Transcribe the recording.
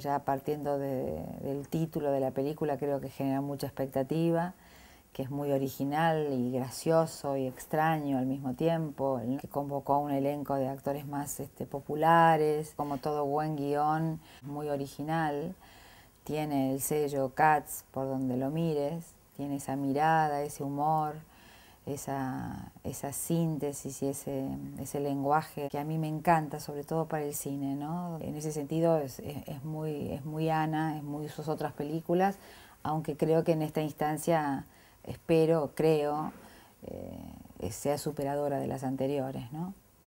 ya partiendo del título de la película creo que genera mucha expectativa, que es muy original y gracioso y extraño al mismo tiempo, que convocó a un elenco de actores más este, populares, como todo buen guión, muy original, tiene el sello Cats por donde lo mires, tiene esa mirada, ese humor esa, síntesis y ese, lenguaje que a mí me encanta, sobre todo para el cine. ¿no? En ese sentido es, es, muy, Ana, es muy sus otras películas, aunque creo que en esta instancia espero, creo, eh, sea superadora de las anteriores. ¿no?